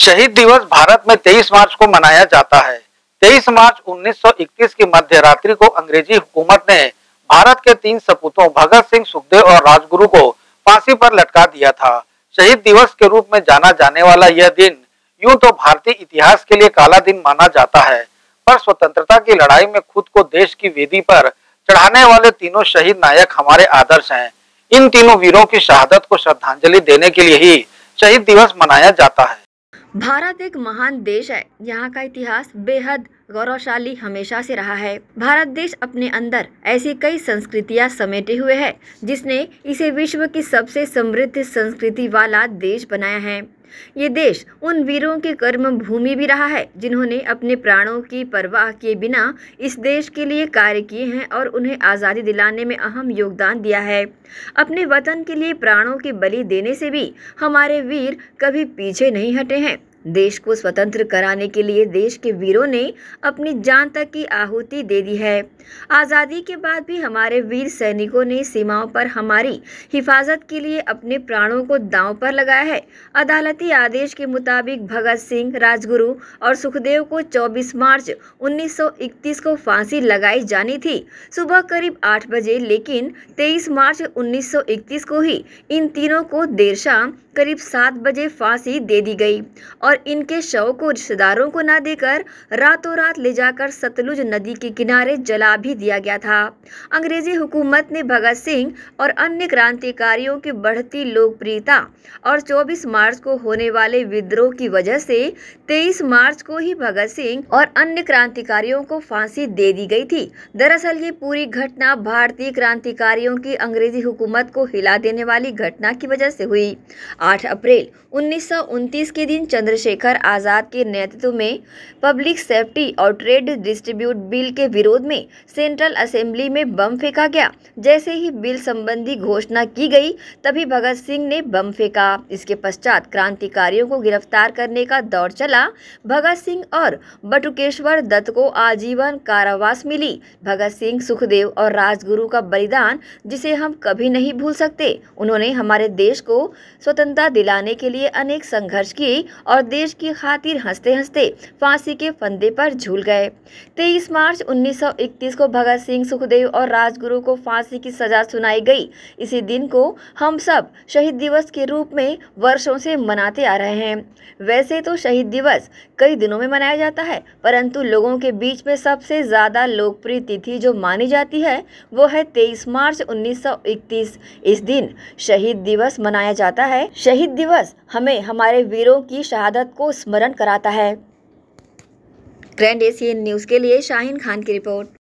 शहीद दिवस भारत में 23 मार्च को मनाया जाता है 23 मार्च 1931 की मध्य रात्रि को अंग्रेजी हुकूमत ने भारत के तीन सपूतों भगत सिंह सुखदेव और राजगुरु को फांसी पर लटका दिया था शहीद दिवस के रूप में जाना जाने वाला यह दिन यूं तो भारतीय इतिहास के लिए काला दिन माना जाता है पर स्वतंत्रता की लड़ाई में खुद को देश की वेदी पर चढ़ाने वाले तीनों शहीद नायक हमारे आदर्श हैं इन तीनों वीरों की शहादत को श्रद्धांजलि देने के लिए ही शहीद दिवस मनाया जाता है भारत एक महान देश है यहाँ का इतिहास बेहद गौरवशाली हमेशा से रहा है भारत देश अपने अंदर ऐसी कई संस्कृतियां समेटे हुए है जिसने इसे विश्व की सबसे समृद्ध संस्कृति वाला देश बनाया है ये देश उन वीरों की कर्म भूमि भी रहा है जिन्होंने अपने प्राणों की परवाह किए बिना इस देश के लिए कार्य किए हैं और उन्हें आज़ादी दिलाने में अहम योगदान दिया है अपने वतन के लिए प्राणों की बलि देने से भी हमारे वीर कभी पीछे नहीं हटे हैं देश को स्वतंत्र कराने के लिए देश के वीरों ने अपनी जान तक की आहुति दे दी है आज़ादी के बाद भी हमारे वीर सैनिकों ने सीमाओं पर हमारी हिफाजत के लिए अपने प्राणों को दांव पर लगाया है अदालती आदेश के मुताबिक भगत सिंह राजगुरु और सुखदेव को 24 मार्च 1931 को फांसी लगाई जानी थी सुबह करीब आठ बजे लेकिन तेईस मार्च उन्नीस को ही इन तीनों को देर शाम करीब सात बजे फांसी दे दी गई और इनके शव को रिश्तेदारों को न देकर रातों रात ले जाकर सतलुज नदी के किनारे जला भी दिया गया था अंग्रेजी हुकूमत ने भगत सिंह और अन्य क्रांतिकारियों की बढ़ती लोकप्रियता और 24 मार्च को होने वाले विद्रोह की वजह से 23 मार्च को ही भगत सिंह और अन्य क्रांतिकारियों को फांसी दे दी गई थी दरअसल ये पूरी घटना भारतीय क्रांतिकारियों की अंग्रेजी हुकूमत को हिला देने वाली घटना की वजह से हुई आठ अप्रैल उन्नीस के दिन चंद्रशेखर आज़ाद के नेतृत्व में पब्लिक सेफ्टी और ट्रेड डिस्ट्रीब्यूट बिल के विरोध में सेंट्रल असेंबली में बम फेंका गया जैसे ही बिल संबंधी घोषणा की गई तभी भगत सिंह ने बम फेंका इसके पश्चात क्रांतिकारियों को गिरफ्तार करने का दौर चला भगत सिंह और बटुकेश्वर दत्त को आजीवन कारावास मिली भगत सिंह सुखदेव और राजगुरु का बलिदान जिसे हम कभी नहीं भूल सकते उन्होंने हमारे देश को स्वतंत्र फंदा दिलाने के लिए अनेक संघर्ष किए और देश की खातिर हंसते हंसते फांसी के फंदे पर झूल गए 23 मार्च 1931 को भगत सिंह सुखदेव और राजगुरु को फांसी की सजा सुनाई गई इसी दिन को हम सब शहीद दिवस के रूप में वर्षों से मनाते आ रहे हैं वैसे तो शहीद दिवस कई दिनों में मनाया जाता है परंतु लोगों के बीच में सबसे ज़्यादा लोकप्रिय तिथि जो मानी जाती है वो है 23 मार्च 1931 इस दिन शहीद दिवस मनाया जाता है शहीद दिवस हमें हमारे वीरों की शहादत को स्मरण कराता है ग्रैंड एशियन न्यूज़ के लिए शाहिन खान की रिपोर्ट